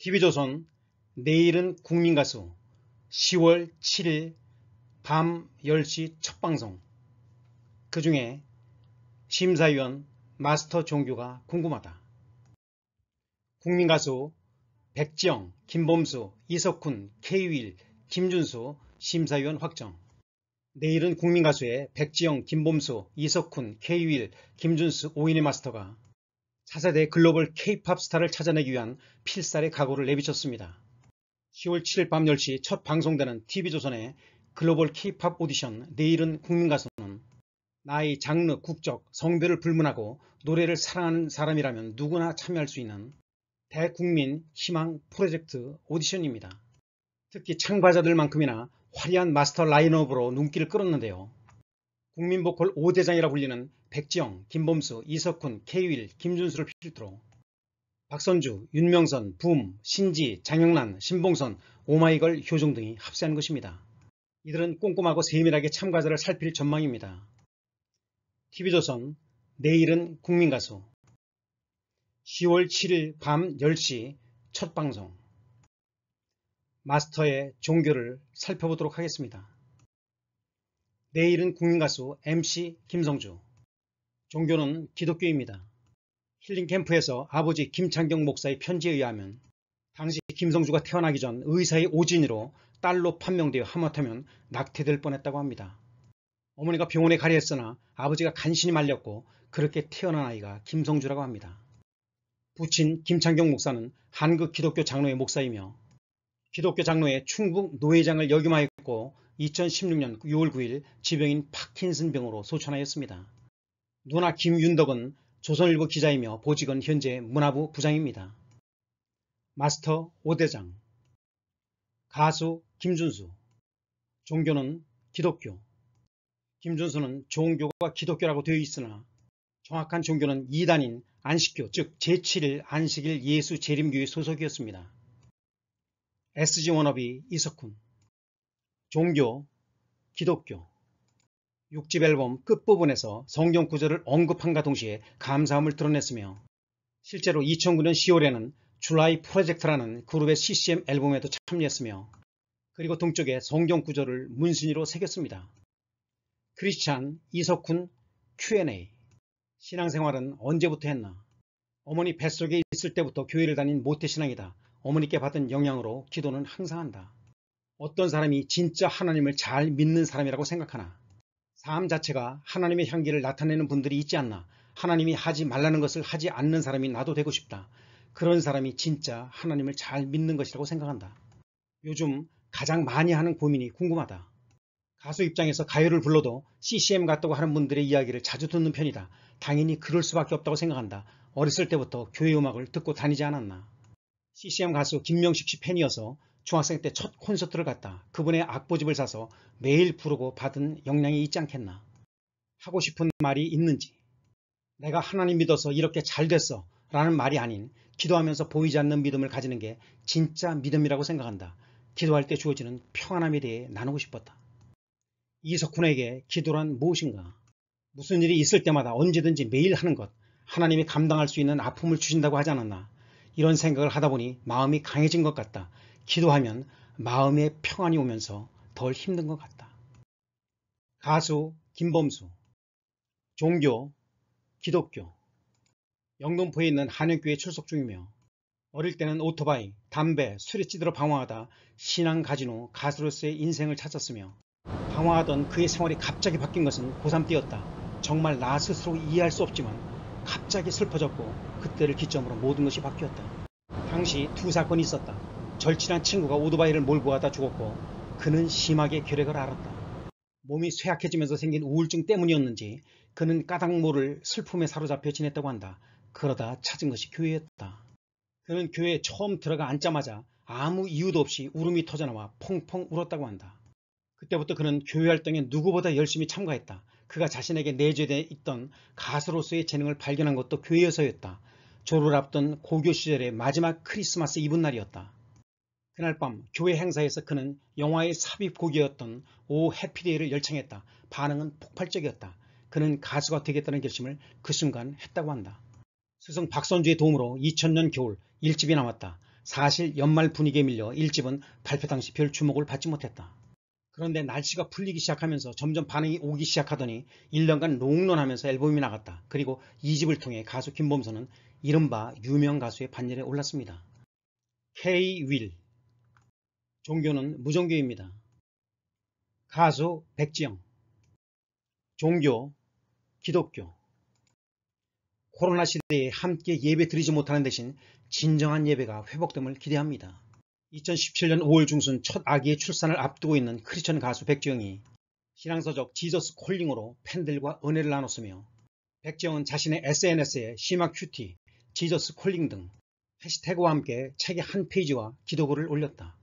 TV조선 내일은 국민가수 10월 7일 밤 10시 첫 방송 그 중에 심사위원 마스터 종교가 궁금하다. 국민가수 백지영, 김범수, 이석훈, K윌, 김준수 심사위원 확정 내일은 국민가수의 백지영, 김범수, 이석훈, K윌, 김준수 5인의 마스터가 차세대 글로벌 케이팝 스타를 찾아내기 위한 필살의 각오를 내비쳤습니다. 10월 7일 밤 10시 첫 방송되는 TV조선의 글로벌 케이팝 오디션 내일은 국민가수는 나이, 장르, 국적, 성별을 불문하고 노래를 사랑하는 사람이라면 누구나 참여할 수 있는 대국민 희망 프로젝트 오디션입니다. 특히 창바자들만큼이나 화려한 마스터 라인업으로 눈길을 끌었는데요. 국민보컬 5대장이라 불리는 백지영, 김범수, 이석훈, 케이윌, 김준수를 필두로 박선주, 윤명선, 붐, 신지, 장영란, 신봉선, 오마이걸, 효종 등이 합세한 것입니다. 이들은 꼼꼼하고 세밀하게 참가자를 살필 전망입니다. TV조선 내일은 국민가수 10월 7일 밤 10시 첫 방송 마스터의 종교를 살펴보도록 하겠습니다. 내일은 국민가수 MC 김성주 종교는 기독교입니다. 힐링캠프에서 아버지 김창경 목사의 편지에 의하면 당시 김성주가 태어나기 전 의사의 오진으로 딸로 판명되어 하마터면 낙태될 뻔했다고 합니다. 어머니가 병원에 가려했으나 아버지가 간신히 말렸고 그렇게 태어난 아이가 김성주라고 합니다. 부친 김창경 목사는 한국 기독교 장로의 목사이며 기독교 장로의 충북 노회장을 역임하였고 2016년 6월 9일 지병인 파킨슨 병으로 소천하였습니다. 누나 김윤덕은 조선일보 기자이며 보직은 현재 문화부 부장입니다. 마스터 5대장 가수 김준수 종교는 기독교 김준수는 종교가 기독교라고 되어 있으나 정확한 종교는 이단인 안식교 즉 제7일 안식일 예수 재림교회 소속이었습니다. SG 원업이 이석훈 종교 기독교 6집 앨범 끝부분에서 성경 구절을 언급한과 동시에 감사함을 드러냈으며 실제로 2009년 10월에는 줄라이 프로젝트라는 그룹의 CCM 앨범에도 참여했으며 그리고 동쪽에 성경 구절을 문신으로 새겼습니다. 크리스찬 이석훈 Q&A 신앙생활은 언제부터 했나? 어머니 뱃속에 있을 때부터 교회를 다닌 모태신앙이다. 어머니께 받은 영향으로 기도는 항상 한다. 어떤 사람이 진짜 하나님을 잘 믿는 사람이라고 생각하나? 삶 자체가 하나님의 향기를 나타내는 분들이 있지 않나 하나님이 하지 말라는 것을 하지 않는 사람이 나도 되고 싶다 그런 사람이 진짜 하나님을 잘 믿는 것이라고 생각한다 요즘 가장 많이 하는 고민이 궁금하다 가수 입장에서 가요를 불러도 CCM 같다고 하는 분들의 이야기를 자주 듣는 편이다. 당연히 그럴 수밖에 없다고 생각한다. 어렸을 때부터 교회 음악을 듣고 다니지 않았나. CCM 가수 김명식 씨 팬이어서 중학생 때 첫 콘서트를 갔다 그분의 악보집을 사서 매일 부르고 받은 영향이 있지 않겠나 하고 싶은 말이 있는지 내가 하나님 믿어서 이렇게 잘 됐어 라는 말이 아닌 기도하면서 보이지 않는 믿음을 가지는 게 진짜 믿음이라고 생각한다. 기도할 때 주어지는 평안함에 대해 나누고 싶었다. 이석훈에게 기도란 무엇인가? 무슨 일이 있을 때마다 언제든지 매일 하는 것, 하나님이 감당할 수 있는 아픔을 주신다고 하지 않았나? 이런 생각을 하다 보니 마음이 강해진 것 같다. 기도하면 마음의 평안이 오면서 덜 힘든 것 같다. 가수 김범수 종교 기독교 영등포에 있는 한옥교회 출석 중이며 어릴 때는 오토바이, 담배, 술에 찌들어 방황하다 신앙 가진 후 가수로서의 인생을 찾았으며 방황하던 그의 생활이 갑자기 바뀐 것은 고3 때였다. 정말 나 스스로 이해할 수 없지만 갑자기 슬퍼졌고 그때를 기점으로 모든 것이 바뀌었다. 당시 두 사건이 있었다. 절친한 친구가 오토바이를 몰고 가다 죽었고 그는 심하게 결핵을 앓았다. 몸이 쇠약해지면서 생긴 우울증 때문이었는지 그는 까닭 모를 슬픔에 사로잡혀 지냈다고 한다. 그러다 찾은 것이 교회였다. 그는 교회에 처음 들어가 앉자마자 아무 이유도 없이 울음이 터져나와 펑펑 울었다고 한다. 그때부터 그는 교회 활동에 누구보다 열심히 참가했다. 그가 자신에게 내재되어 있던 가수로서의 재능을 발견한 것도 교회에서였다. 졸업을 앞둔 고교 시절의 마지막 크리스마스 이브날이었다. 그날 밤 교회 행사에서 그는 영화의 삽입곡이었던 오 해피데이를 열창했다. 반응은 폭발적이었다. 그는 가수가 되겠다는 결심을 그 순간 했다고 한다. 스승 박선주의 도움으로 2000년 겨울 1집이 나왔다. 사실 연말 분위기에 밀려 1집은 발표 당시 별 주목을 받지 못했다. 그런데 날씨가 풀리기 시작하면서 점점 반응이 오기 시작하더니 1년간 롱런하면서 앨범이 나갔다. 그리고 2집을 통해 가수 김범선은 이른바 유명 가수의 반열에 올랐습니다. K. 윌 종교는 무종교입니다. 가수 백지영 종교 기독교 코로나 시대에 함께 예배 드리지 못하는 대신 진정한 예배가 회복됨을 기대합니다. 2017년 5월 중순 첫 아기의 출산을 앞두고 있는 크리스천 가수 백지영이 신앙서적 지저스 콜링으로 팬들과 은혜를 나눴으며 백지영은 자신의 SNS에 심화 큐티, 지저스 콜링 등 해시태그와 함께 책의 한 페이지와 기도글을 올렸다.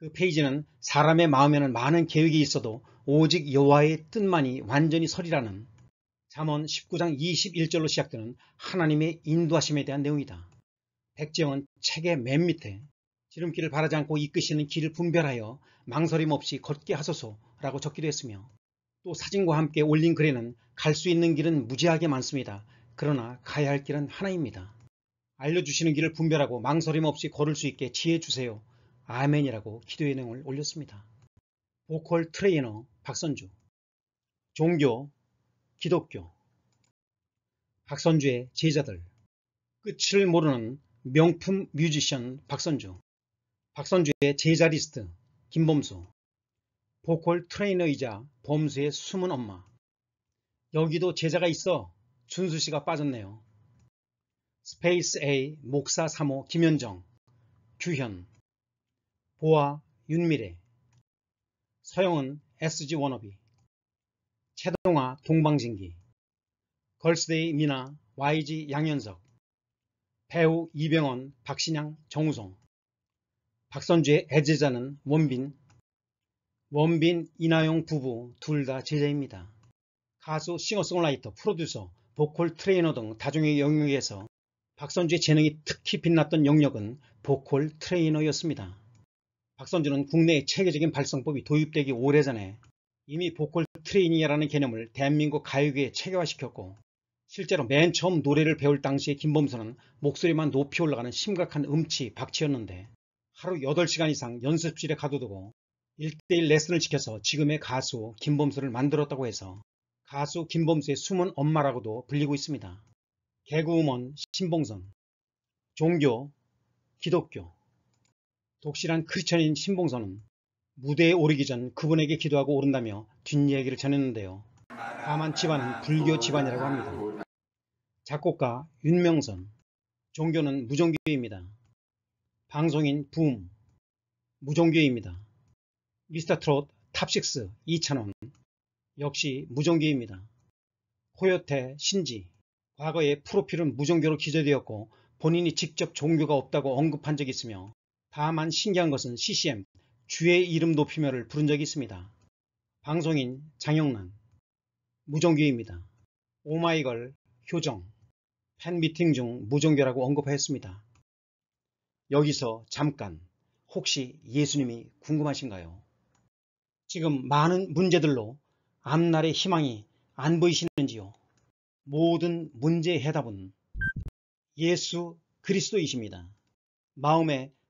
그 페이지는 사람의 마음에는 많은 계획이 있어도 오직 여호와의 뜻만이 완전히 설이라는 잠언 19장 21절로 시작되는 하나님의 인도하심에 대한 내용이다. 백지영은 책의 맨 밑에 지름길을 바라지 않고 이끄시는 길을 분별하여 망설임 없이 걷게 하소서라고 적기도 했으며 또 사진과 함께 올린 글에는 갈 수 있는 길은 무지하게 많습니다. 그러나 가야 할 길은 하나입니다. 알려주시는 길을 분별하고 망설임 없이 걸을 수 있게 지혜 주세요. 아멘이라고 기도의 내용을 올렸습니다. 보컬 트레이너 박선주 종교, 기독교 박선주의 제자들 끝을 모르는 명품 뮤지션 박선주 박선주의 제자 리스트 김범수 보컬 트레이너이자 범수의 숨은 엄마 여기도 제자가 있어 준수씨가 빠졌네요 스페이스 A 목사 3호 김현정 규현 보아 윤미래 서영은 SG 워너비 최동아 동방진기 걸스데이 미나 YG 양현석 배우 이병헌 박신양 정우성 박선주의 애제자는 원빈 원빈 이나영 부부 둘 다 제자입니다. 가수 싱어송라이터 프로듀서 보컬 트레이너 등 다중의 영역에서 박선주의 재능이 특히 빛났던 영역은 보컬 트레이너였습니다. 박선주는 국내에 체계적인 발성법이 도입되기 오래전에 이미 보컬 트레이닝이라는 개념을 대한민국 가요계에 체계화시켰고 실제로 맨 처음 노래를 배울 당시에 김범수는 목소리만 높이 올라가는 심각한 음치, 박치였는데 하루 8시간 이상 연습실에 가둬두고 1대1 레슨을 지켜서 지금의 가수 김범수를 만들었다고 해서 가수 김범수의 숨은 엄마라고도 불리고 있습니다. 개그우먼 신봉선, 종교, 기독교, 독실한 크리스천인 신봉선은 무대에 오르기 전 그분에게 기도하고 오른다며 뒷이야기를 전했는데요. 다만 집안은 불교 집안이라고 합니다. 작곡가 윤명선, 종교는 무종교입니다. 방송인 붐, 무종교입니다. 미스터트롯 탑식스 이찬원, 역시 무종교입니다. 호요태 신지, 과거에 프로필은 무종교로 기재되었고 본인이 직접 종교가 없다고 언급한 적이 있으며 다만 신기한 것은 CCM, 주의 이름 높이며를 부른 적이 있습니다. 방송인 장영란, 무정규입니다. 오마이걸, 효정, 팬미팅 중 무정규라고 언급하였습니다. 여기서 잠깐, 혹시 예수님이 궁금하신가요? 지금 많은 문제들로 앞날의 희망이 안 보이시는지요? 모든 문제의 해답은 예수 그리스도이십니다. 마음에